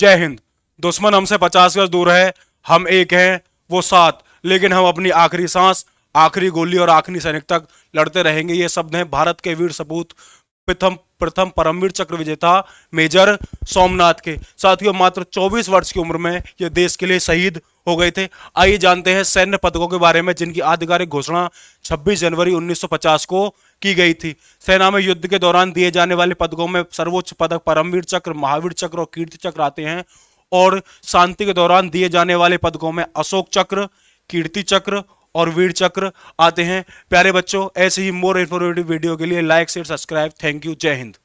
जय हिंद दुश्मन हमसे पचास गज दूर है हम एक हैं वो सात लेकिन हम अपनी आखिरी सांस आखिरी गोली और आखिरी सैनिक तक लड़ते रहेंगे ये शब्द हैं भारत के वीर सपूत प्रथम प्रथम परमवीर चक्र विजेता मेजर सोमनाथ के साथ ही मात्र 24 वर्ष की उम्र में ये देश के लिए शहीद हो गए थे आइए जानते हैं सैन्य पदकों के बारे में जिनकी आधिकारिक घोषणा 26 जनवरी 1950 को की गई थी सेना में युद्ध के दौरान दिए जाने वाले पदकों में सर्वोच्च पदक परमवीर चक्र महावीर चक्र और कीर्ति चक्र आते हैं और शांति के दौरान दिए जाने वाले पदकों में अशोक चक्र कीर्ति चक्र और वीर चक्र आते हैं प्यारे बच्चों ऐसे ही मोर इन्फॉर्मेटिव वीडियो के लिए like share subscribe thank you जय हिंद